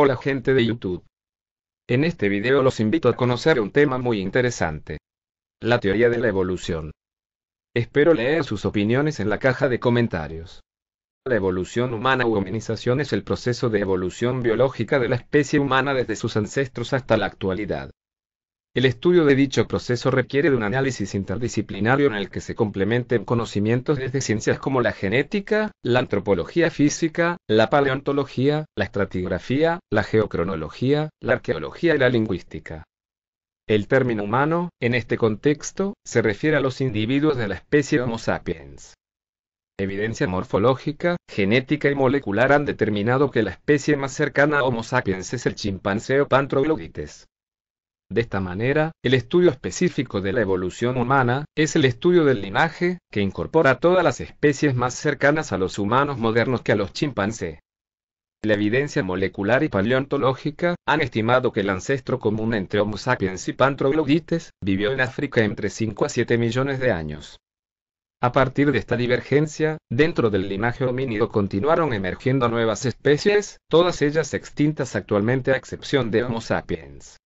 Hola gente de YouTube. En este video los invito a conocer un tema muy interesante. La teoría de la evolución. Espero leer sus opiniones en la caja de comentarios. La evolución humana u humanización es el proceso de evolución biológica de la especie humana desde sus ancestros hasta la actualidad. El estudio de dicho proceso requiere de un análisis interdisciplinario en el que se complementen conocimientos desde ciencias como la genética, la antropología física, la paleontología, la estratigrafía, la geocronología, la arqueología y la lingüística. El término humano, en este contexto, se refiere a los individuos de la especie Homo sapiens. Evidencia morfológica, genética y molecular han determinado que la especie más cercana a Homo sapiens es el chimpancé troglodytes. De esta manera, el estudio específico de la evolución humana es el estudio del linaje, que incorpora todas las especies más cercanas a los humanos modernos que a los chimpancés. La evidencia molecular y paleontológica han estimado que el ancestro común entre Homo sapiens y troglodytes vivió en África entre 5 a 7 millones de años. A partir de esta divergencia, dentro del linaje homínido continuaron emergiendo nuevas especies, todas ellas extintas actualmente a excepción de Homo sapiens.